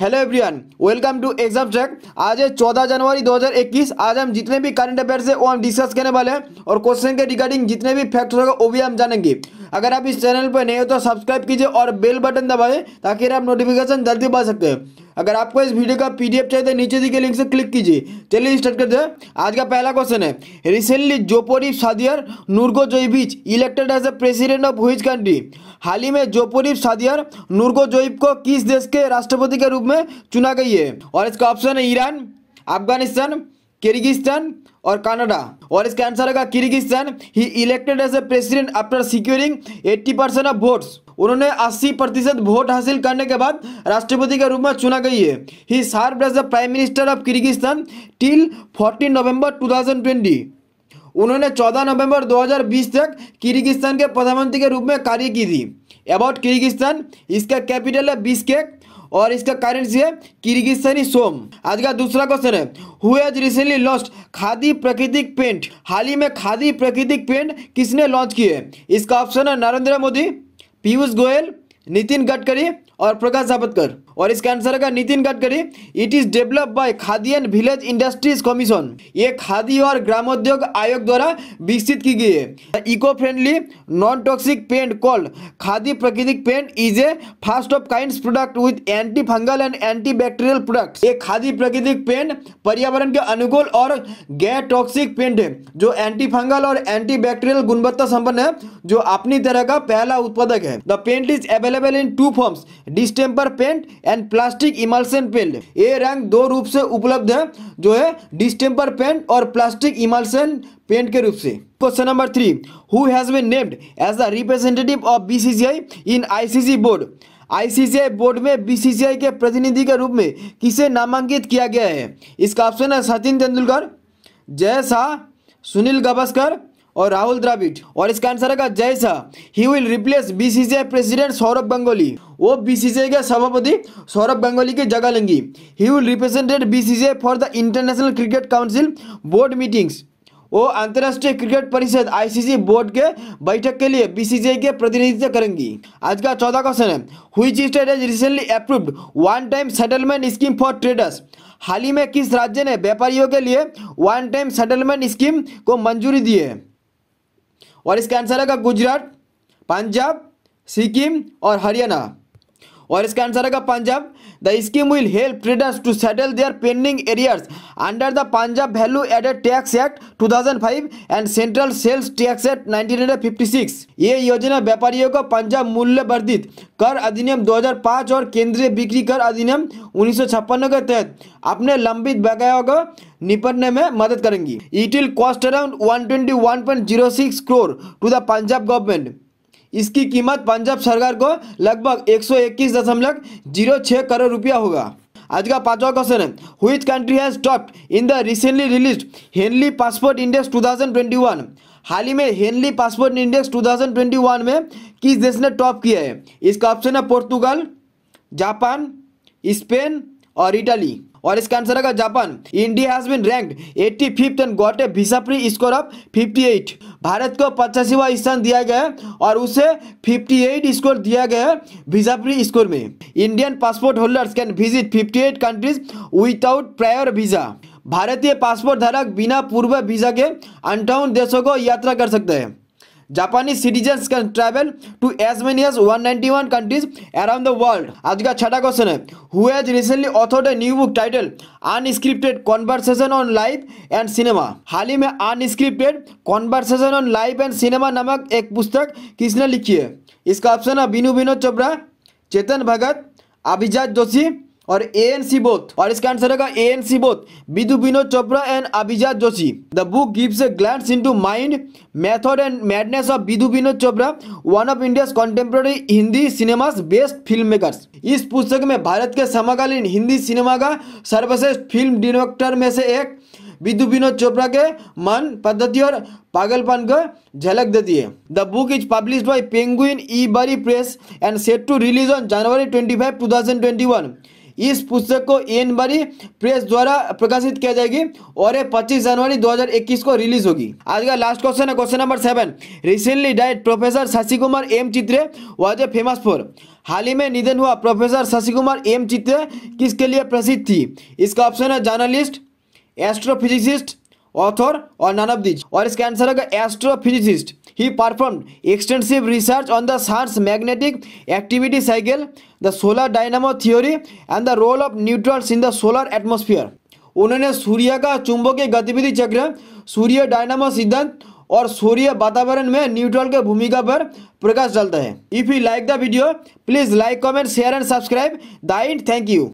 Hello everyone welcome to exam check आज है चौदह जनवरी 2021 आज हम जितने भी करंट अफेयर है वो हम डिस्कस करने वाले हैं और क्वेश्चन के रिगार्डिंग जितने भी फैक्ट्स होगा वो भी हम जानेंगे अगर आप इस चैनल पर नए हो तो सब्सक्राइब कीजिए और बेल बटन दबाएं ताकि आप नोटिफिकेशन जल्दी पा सकते हैं अगर आपको इस वीडियो का पीडीएफ चाहिए तो नीचे दी के लिंक से क्लिक कीजिए चलिए स्टार्ट करते हैं आज का पहला क्वेश्चन है recently Japarov Sadyr Nurgojoevich elected as a president of which country हाल ही में जोपुरीफ सादियर नूरगोजोइब को किस देश के राष्ट्रपति के रूप में चुना गई है और इसका ऑप्शन है ईरान अफगानिस्तान किर्गिस्तान और कनाडा और इसका आंसर होगा Kyrgyzstan he elected as a president after securing 80 percent of votes उन्होंने 80 प्रतिशत वोट हासिल करने के बाद राष्ट्रपति के रूप में चुना गई है he served as the prime minister of Kyrgyzstan till 14 November 2020 उन्होंने 14 नवंबर 2020 तक किर्गिस्तान के प्रधानमंत्री के रूप में कार्य की थी अबाउट किर्गिस्तान इसका कैपिटल है बिस्केक और इसका करेंसी है किर्गिस्तानी सोम आज का दूसरा क्वेश्चन है whose recently launch khadi Prakritik paint हाल ही में खादी प्राकृतिक पेंट किसने लॉन्च किए है इसका ऑप्शन है नरेंद्र मोदी पीयूष गोयल नितिन गडकरी और प्रकाश जावड़कर और इसका आंसर होगा Nitin Gadkari it is develop by Khadi and Village Industries Commission ये खादी और ग्रामोद्योग आयोग द्वारा विकसित की गई है eco friendly non toxic paint called Khadi Prakritik paint is a first of kind product with anti fungal and anti bacterial product ये खादी प्राकृतिक पेंट पर्यावरण के अनुकूल और गैर टॉक्सिक पेंट है जो एंटी फंगल और एंटी बैक्टीरियल गुणवत्ता संपन्न है जो अपनी तरह का पहला उत्पादक है the paint is available available in two forms distemper paint and plastic emulsion paint ये रंग दो रूप से उपलब्ध है जो है डिस्टेम्पर पेंट और प्लास्टिक इमल्सन पेंट के रूप से question number three who has been named as the representative of BCCI in ICC board ICCI board में बीसीसीआई के प्रतिनिधि के रूप में किसे नामांकित किया गया है इसका ऑप्शन है सचिन तेंदुलकर जय शाह सुनील गावस्कर और राहुल द्राविड और इसका आंसर है Jay Shah he will replace BCCI president Saurav Ganguly वो बीसीसीआई के सभापति सौरभ गंगोली की जगह लेंगी he will represented BCCI for the International Cricket Council board meetings वो अंतर्राष्ट्रीय क्रिकेट परिषद आईसीसी बोर्ड के बैठक के लिए बीसीसीआई के प्रतिनिधित्व करेंगी आज का चौदह क्वेश्चन है which state recently approved one time settlement scheme for traders हाल ही में किस राज्य ने व्यापारियों के लिए वन टाइम सेटलमेंट स्कीम को मंजूरी दी है और इसका आंसर होगा गुजरात पंजाब सिक्किम और हरियाणा और इसका आंसर होगा Punjab the scheme will help traders to settle their pending arrears under the Punjab Value Added Tax Act 2005 and Central Sales Tax Act 1956 ये योजना व्यापारियों को पंजाब मूल्य वर्धित कर अधिनियम 2005 और केंद्रीय बिक्री कर अधिनियम उन्नीस के तहत अपने लंबित बकायों को निपटने में मदद करेंगी it will cost around six crore to the Punjab government इसकी कीमत पंजाब सरकार को लगभग एक करोड़ रुपया होगा आज का पांचवा क्वेश्चन है which country has topped in the recently release Henley passport index 2021 हाल ही में हेनली पासपोर्ट इंडेक्स 2021 में किस देश ने टॉप किया है इसका ऑप्शन है पोर्तुगाल जापान स्पेन और इटली और इसका आंसर है Japan India has been ranked eighty fifth and got a visa free score of fifty Bharat को पचासीवा स्थान दिया गया और उसे 58 स्कोर दिया गया वीजा फ्री स्कोर में Indian passport holders can visit 58 countries without prior visa भारतीय पासपोर्ट धारक बिना पूर्व वीजा के अंठावन देशों को यात्रा कर सकते हैं Japanese citizens can travel to as many as one ninety one countries around the world আজকে ছটা কোশ্চেনে who has recently authored a new book title unscripted conversation on life and cinema हाल ही में unscripted conversation on life and cinema नामक एक पुस्तक किसने लिखी है इसका ऑप्शन है बीनू विनोद चोपड़ा चेतन और ए एन सी बोथ और इसका आंसर होगा A and C both Vidhu Vinod Chopra and Abhijat Joshi the book gives a glance into mind method and madness of Vidhu Vinod Chopra one of India contemporary Hindi cinema's best film makers इस पुस्तक में भारत के समकालीन हिंदी सिनेमा का सर्वश्रेष्ठ फिल्म डिरेक्टर में से एक विधु विनोद चोपड़ा के मन पद्धति और पागलपन का झलक देती है the book is publish by Penguin Ebury press and set to release on January twenty five two thousand twenty one इस पुस्तक को एन बारी प्रेस द्वारा प्रकाशित किया जाएगी और ये 25 जनवरी 2021 को रिलीज होगी आज का लास्ट क्वेश्चन है question number seven recently died professor Shashi Kumar M Chitre was a famous for हाल ही में निधन हुआ प्रोफेसर शशि कुमार एम चित्रे किसके लिए प्रसिद्ध थी इसका ऑप्शन है जर्नलिस्ट एस्ट्रोफिजिसिस्ट ऑथर और नन और इसका आंसर होगा astrophysicist he performed extensive research on the sun's magnetic activity cycle, the solar dynamo theory and the role of neutrons in the solar atmosphere. उन्होंने सूर्य का चुंबकीय गतिविधि चक्र सूर्य डायनामो सिद्धांत और सूर्य वातावरण में न्यूट्रल के भूमिका पर प्रकाश डालता है if you like the video please like comment share and subscribe दाइन थैंक यू